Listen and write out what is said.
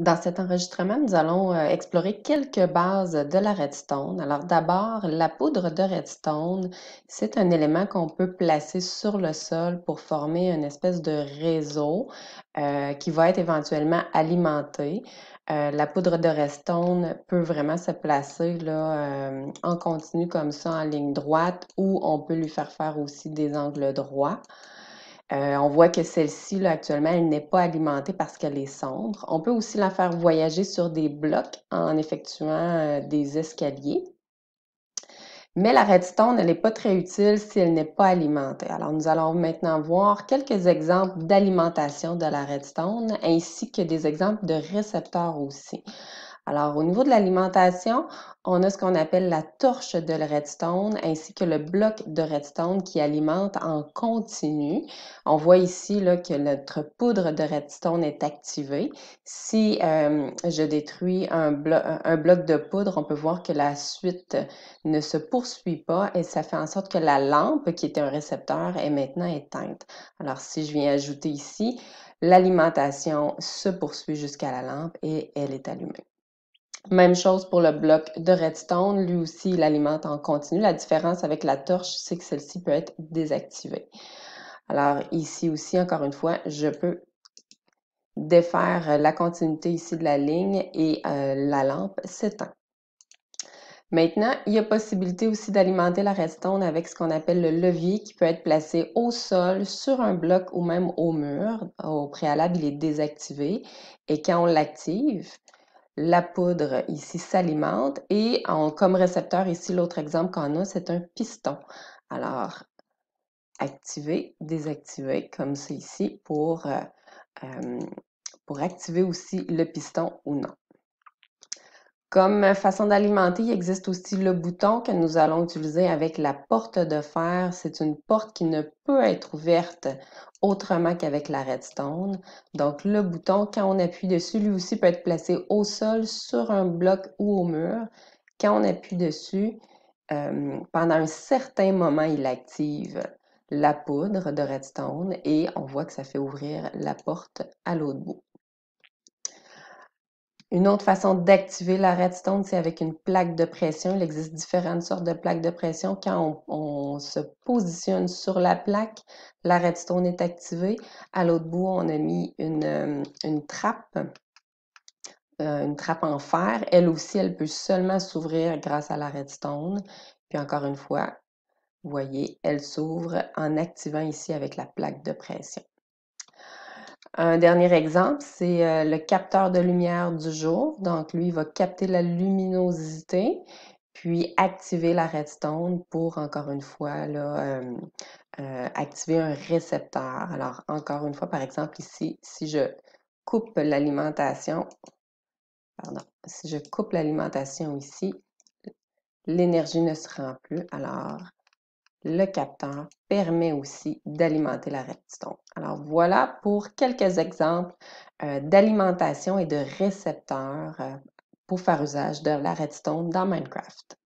Dans cet enregistrement, nous allons euh, explorer quelques bases de la redstone. Alors d'abord, la poudre de redstone, c'est un élément qu'on peut placer sur le sol pour former une espèce de réseau euh, qui va être éventuellement alimenté. Euh, la poudre de redstone peut vraiment se placer là, en continu comme ça en ligne droite ou on peut lui faire faire aussi des angles droits. Euh, on voit que celle-ci, actuellement, elle n'est pas alimentée parce qu'elle est cendre. On peut aussi la faire voyager sur des blocs en effectuant euh, des escaliers. Mais la redstone, elle n'est pas très utile si elle n'est pas alimentée. Alors, nous allons maintenant voir quelques exemples d'alimentation de la redstone ainsi que des exemples de récepteurs aussi. Alors, au niveau de l'alimentation, on a ce qu'on appelle la torche de redstone ainsi que le bloc de redstone qui alimente en continu. On voit ici là, que notre poudre de redstone est activée. Si euh, je détruis un, un bloc de poudre, on peut voir que la suite ne se poursuit pas et ça fait en sorte que la lampe, qui était un récepteur, est maintenant éteinte. Alors, si je viens ajouter ici, l'alimentation se poursuit jusqu'à la lampe et elle est allumée. Même chose pour le bloc de redstone. Lui aussi, il alimente en continu. La différence avec la torche, c'est que celle-ci peut être désactivée. Alors ici aussi, encore une fois, je peux défaire euh, la continuité ici de la ligne et euh, la lampe s'éteint. Maintenant, il y a possibilité aussi d'alimenter la redstone avec ce qu'on appelle le levier qui peut être placé au sol, sur un bloc ou même au mur. Au préalable, il est désactivé et quand on l'active, la poudre ici s'alimente et en comme récepteur ici, l'autre exemple qu'on a, c'est un piston. Alors, activer, désactiver, comme c'est ici, pour, euh, euh, pour activer aussi le piston ou non. Comme façon d'alimenter, il existe aussi le bouton que nous allons utiliser avec la porte de fer. C'est une porte qui ne peut être ouverte autrement qu'avec la redstone. Donc le bouton, quand on appuie dessus, lui aussi peut être placé au sol, sur un bloc ou au mur. Quand on appuie dessus, euh, pendant un certain moment, il active la poudre de redstone et on voit que ça fait ouvrir la porte à l'autre bout. Une autre façon d'activer la redstone, c'est avec une plaque de pression. Il existe différentes sortes de plaques de pression. Quand on, se positionne sur la plaque, la redstone est activée. À l'autre bout, on a mis une, euh, une trappe euh, une trappe en fer. Elle aussi, elle peut seulement s'ouvrir grâce à la redstone. Puis encore une fois, vous voyez, elle s'ouvre en activant ici avec la plaque de pression. Un dernier exemple, c'est euh, le capteur de lumière du jour. Donc, lui, il va capter la luminosité, puis activer la redstone pour, encore une fois, euh, euh, activer un récepteur. Alors, encore une fois, par exemple, ici, si je coupe l'alimentation, pardon, si je coupe l'alimentation ici, l'énergie ne se rend plus. Alors, le capteur permet aussi d'alimenter la redstone. Alors voilà pour quelques exemples euh, d'alimentation et de récepteurs euh, pour faire usage de la redstone dans Minecraft.